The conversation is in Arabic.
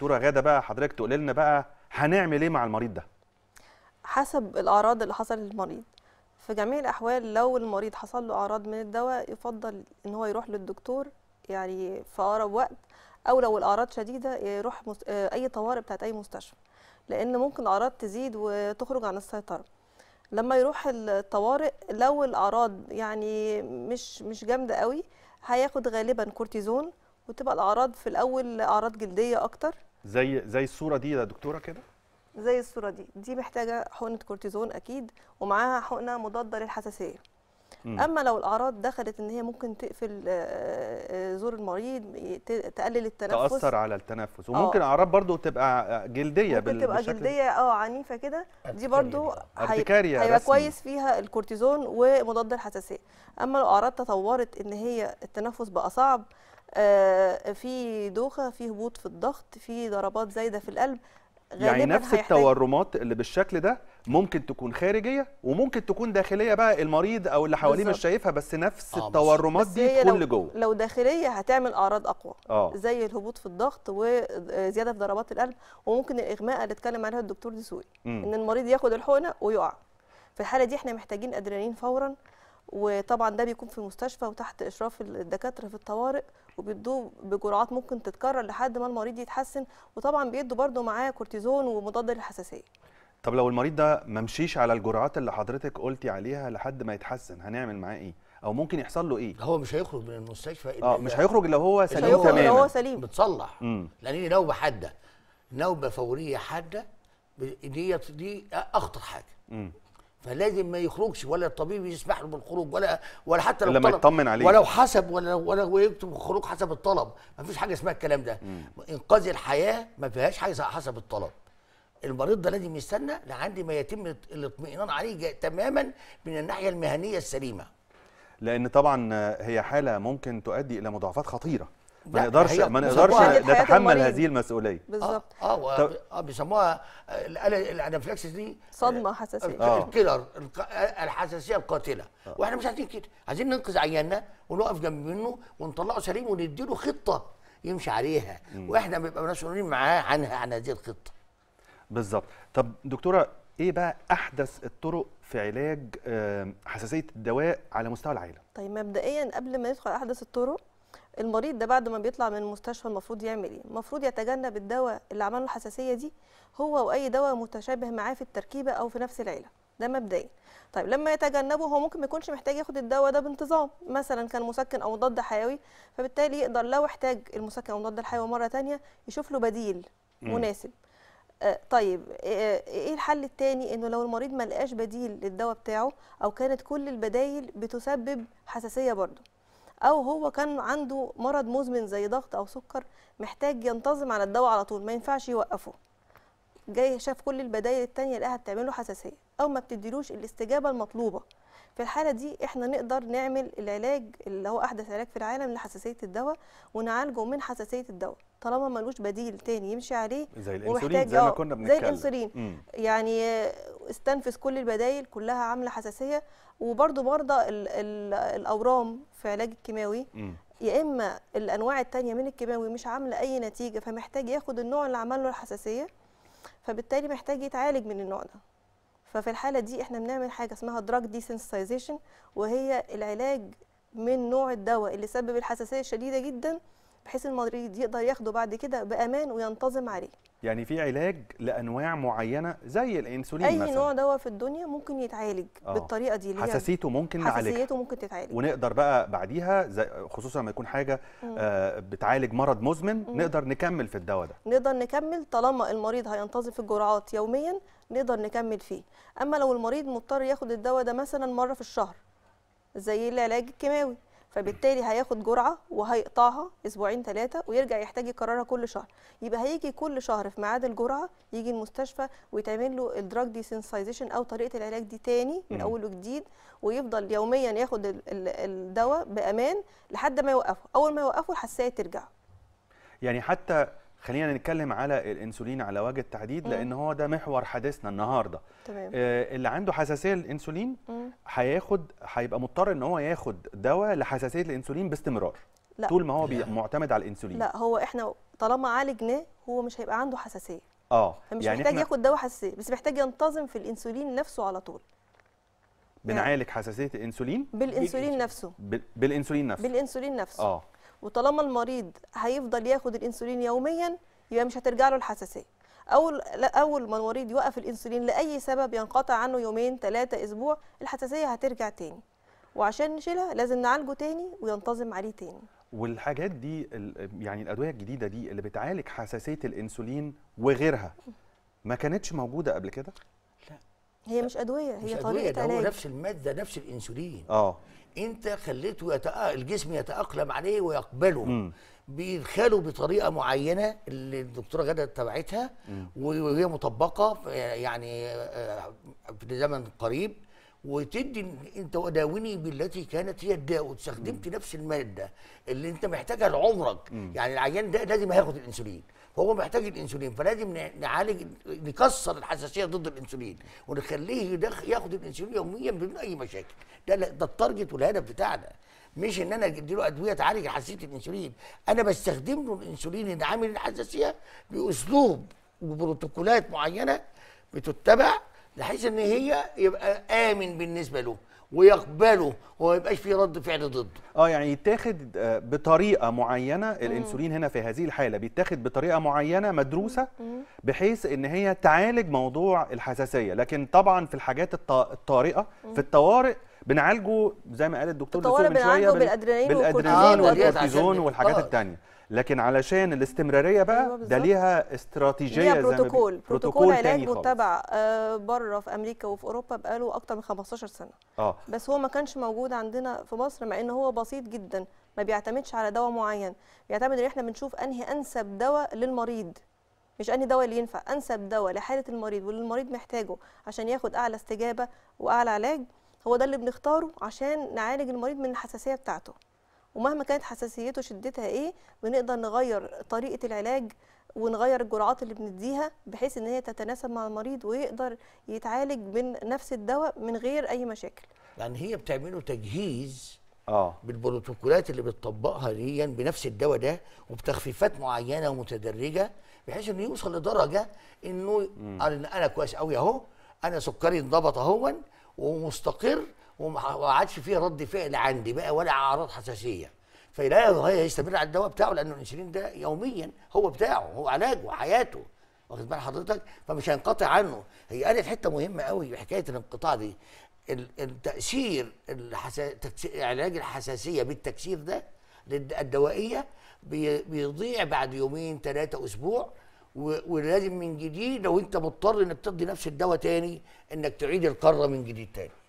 دكتوره غاده بقى حضرتك تقول لنا بقى هنعمل ايه مع المريض ده حسب الاعراض اللي حصلت للمريض في جميع الاحوال لو المريض حصل له اعراض من الدواء يفضل ان هو يروح للدكتور يعني في اقرب وقت او لو الاعراض شديده يروح آه، اي طوارئ بتاعت اي مستشفى لان ممكن الاعراض تزيد وتخرج عن السيطره لما يروح الطوارئ لو الاعراض يعني مش مش جامده قوي هياخد غالبا كورتيزون وتبقى الاعراض في الاول اعراض جلديه اكتر زي زي الصوره دي يا دكتوره كده زي الصوره دي دي محتاجه حقنه كورتيزون اكيد ومعاها حقنه مضاده للحساسيه مم. اما لو الاعراض دخلت ان هي ممكن تقفل آه، آه، زور المريض تقلل التنفس تاثر على التنفس آه. وممكن اعراض برضو تبقى جلديه ممكن بالشكل تبقى جلديه اه عنيفه كده دي برضو هيبقى هي كويس فيها الكورتيزون ومضاد الحساسيه اما لو اعراض تطورت ان هي التنفس بقى صعب آه، في دوخه في هبوط في الضغط في ضربات زايده في القلب يعني نفس التورمات اللي بالشكل ده ممكن تكون خارجيه وممكن تكون داخليه بقى المريض او اللي حواليه مش شايفها بس نفس آه التورمات بس دي تكون لجوه لو داخليه هتعمل اعراض اقوى آه. زي الهبوط في الضغط وزياده في ضربات القلب وممكن الاغماء اللي اتكلم عليها الدكتور دسوقي ان المريض ياخد الحقنه ويقع في الحاله دي احنا محتاجين ادرينالين فورا وطبعا ده بيكون في المستشفى وتحت اشراف الدكاتره في الطوارئ وبيدوه بجرعات ممكن تتكرر لحد ما المريض يتحسن وطبعا بيدوا برده معاه كورتيزون ومضاد للحساسيه طب لو المريض ده ما مشيش على الجرعات اللي حضرتك قلتي عليها لحد ما يتحسن هنعمل معاه ايه او ممكن يحصل له ايه هو مش هيخرج من المستشفى الا اه مش هيخرج الا هو سليم تماما هو سليم بتصلح لان دي نوبه حاده نوبه فوريه حاده ديت دي اخطر حاجه مم. فلازم ما يخرجش ولا الطبيب يسمح له بالخروج ولا ولا حتى لو لما يطمن عليه ولو حسب ولا ولا يكتب الخروج حسب الطلب ما فيش حاجه اسمها الكلام ده انقاذ الحياه ما فيهاش حاجه حسب الطلب المريض ده لازم يستنى لعند ما يتم الاطمئنان عليه تماما من الناحيه المهنيه السليمه لان طبعا هي حاله ممكن تؤدي الى مضاعفات خطيره ما نقدرش ما نقدرش نتحمل هذه المسؤوليه بالظبط اه اه, آه، بيسموها الانافلاكسس دي صدمه آه، حساسيه آه. الكيلر الحساسيه القاتله آه. واحنا مش عايزين كده عايزين ننقذ عيالنا ونقف جنب منه ونطلعه سليم ونديله خطه يمشي عليها م. واحنا بنبقى مسؤولين معاه عنها عن هذه الخطه بالظبط طب دكتوره ايه بقى احدث الطرق في علاج حساسيه الدواء على مستوى العالم طيب مبدئيا قبل ما ندخل احدث الطرق المريض ده بعد ما بيطلع من المستشفى المفروض يعمل ايه المفروض يتجنب الدواء اللي عمله الحساسيه دي هو واي دواء متشابه معاه في التركيبه او في نفس العيله ده مبدئيا طيب لما يتجنبه هو ممكن ما يكونش محتاج ياخد الدواء ده بانتظام مثلا كان مسكن او مضاد حيوي فبالتالي يقدر لو احتاج المسكن او المضاد الحيوي مره ثانيه يشوف له بديل مناسب آه، طيب آه، آه، ايه الحل التاني انه لو المريض ما لقاش بديل للدواء بتاعه او كانت كل البدايل بتسبب حساسيه برضه او هو كان عنده مرض مزمن زي ضغط او سكر محتاج ينتظم على الدواء على طول ما ينفعش يوقفه جاي شاف كل البدائل التانية لقاها بتعمله حساسية أو ما بتديلوش الاستجابة المطلوبة في الحالة دي احنا نقدر نعمل العلاج اللي هو أحدث علاج في العالم لحساسية الدواء ونعالجه من حساسية الدواء طالما ملوش بديل تاني يمشي عليه زي الانسولين زي ما آه، كنا بنتكلم زي الانسولين يعني استنفذ كل البدايل كلها عامله حساسيه وبرده مرضى الاورام في علاج الكيماوي يا اما الانواع الثانيه من الكيماوي مش عامله اي نتيجه فمحتاج ياخد النوع اللي عمل له الحساسيه فبالتالي محتاج يتعالج من النوع ده ففي الحاله دي احنا بنعمل حاجه اسمها دراج ديسنسيزيشن وهي العلاج من نوع الدواء اللي سبب الحساسيه الشديده جدا بحيث المريض يقدر ياخده بعد كده بامان وينتظم عليه يعني في علاج لانواع معينه زي الانسولين أي مثلا اي نوع دواء في الدنيا ممكن يتعالج أوه. بالطريقه دي اللي حساسيته ممكن نعالجها حساسيته ممكن تتعالج ونقدر بقى بعديها زي خصوصا لما يكون حاجه آه بتعالج مرض مزمن مم. نقدر نكمل في الدواء ده نقدر نكمل طالما المريض هينتظم في الجرعات يوميا نقدر نكمل فيه اما لو المريض مضطر ياخد الدواء ده مثلا مره في الشهر زي العلاج الكيماوي فبالتالي هياخد جرعه وهيقطعها اسبوعين ثلاثه ويرجع يحتاج يكررها كل شهر يبقى هيجي كل شهر في ميعاد الجرعه يجي المستشفى ويتعمل له الدراج دي سنسايزيشن او طريقه العلاج دي تاني من اول وجديد ويفضل يوميا ياخد الدواء بامان لحد ما يوقفه اول ما يوقفه الحساسيه ترجع يعني حتى خلينا نتكلم على الانسولين على وجه التحديد لان هو ده محور حديثنا النهارده تمام آه اللي عنده حساسيه للانسولين هياخد هيبقى مضطر ان هو ياخد دواء لحساسيه الانسولين باستمرار لا. طول ما هو معتمد على الانسولين لا هو احنا طالما عالجناه هو مش هيبقى عنده حساسيه اه فمش يعني محتاج ياخد دواء حساسيه بس محتاج ينتظم في الانسولين نفسه على طول بنعالج يعني حساسيه الانسولين بالانسولين نفسه بالانسولين نفسه بالانسولين نفسه اه وطالما المريض هيفضل ياخد الانسولين يوميا يبقى مش هترجع له الحساسيه اول اول ما المريض يوقف الانسولين لاي سبب ينقطع عنه يومين ثلاثه اسبوع الحساسيه هترجع تاني وعشان نشيلها لازم نعالجه تاني وينتظم عليه تاني والحاجات دي يعني الادويه الجديده دي اللي بتعالج حساسيه الانسولين وغيرها ما كانتش موجوده قبل كده هي مش ادويه هي مش طريقه أدوية علاج هو نفس الماده نفس الانسولين اه انت خليته يتأ... الجسم يتاقلم عليه ويقبله م. بيدخله بطريقه معينه اللي الدكتوره غدا تبعتها وهي مطبقه يعني آه، آه، في زمن قريب وتدي انت وداوني بالتي كانت هي الداء واستخدمت نفس الماده اللي انت محتاجها لعمرك يعني العيان ده لازم هياخد الانسولين فهو محتاج الانسولين فلازم نعالج نكسر الحساسيه ضد الانسولين ونخليه ياخد الانسولين يوميا بدون اي مشاكل ده ده التارجت والهدف بتاعنا مش ان انا ادي له ادويه تعالج حساسيه الانسولين انا بستخدم له الانسولين اللي عامل الحساسيه باسلوب وبروتوكولات معينه بتتبع بحيث ان هي يبقى امن بالنسبه له ويقبله وما يبقاش في رد فعل ضده اه يعني يتاخد آه، بطريقه معينه الانسولين هنا في هذه الحاله بيتاخد بطريقه معينه مدروسه بحيث ان هي تعالج موضوع الحساسيه لكن طبعا في الحاجات الطارئه في الطوارئ بنعالجه زي ما قال الدكتور دكتور من شويه بالادرينالين والكورتيزون والحاجات الثانيه لكن علشان الاستمراريه بقى أيوة، ده ليها استراتيجيه ليها بروتوكول زي بروتوكول علاج متبع آه بره في امريكا وفي اوروبا بقاله اكتر من 15 سنه آه. بس هو ما كانش موجود عندنا في مصر مع ان هو بسيط جدا ما بيعتمدش على دواء معين بيعتمد ان احنا بنشوف انهي انسب دواء للمريض مش انهي دواء اللي ينفع انسب دواء لحاله المريض واللي المريض محتاجه عشان ياخد اعلى استجابه واعلى علاج هو ده اللي بنختاره عشان نعالج المريض من الحساسيه بتاعته ومهما كانت حساسيته شدتها ايه بنقدر نغير طريقه العلاج ونغير الجرعات اللي بنديها بحيث ان هي تتناسب مع المريض ويقدر يتعالج من نفس الدواء من غير اي مشاكل يعني هي بتعمله تجهيز اه بالبروتوكولات اللي بتطبقها ليا بنفس الدواء ده وبتخفيفات معينه ومتدرجه بحيث انه يوصل لدرجه انه انا كويس قوي اهو انا سكري انضبط اهون ومستقر وما عادش فيه رد فعل عندي بقى ولا اعراض حساسيه فلا هيستمر على الدواء بتاعه لان الانسولين ده يوميا هو بتاعه هو علاجه حياته واخد بال حضرتك فمش هينقطع عنه هي قالت حته مهمه قوي حكايه الانقطاع دي التاثير الحسا... علاج الحساسيه بالتكسير ده للدوائيه بيضيع بعد يومين ثلاثه اسبوع ولازم من جديد لو انت مضطر انك تدي نفس الدواء تاني انك تعيد القاره من جديد تاني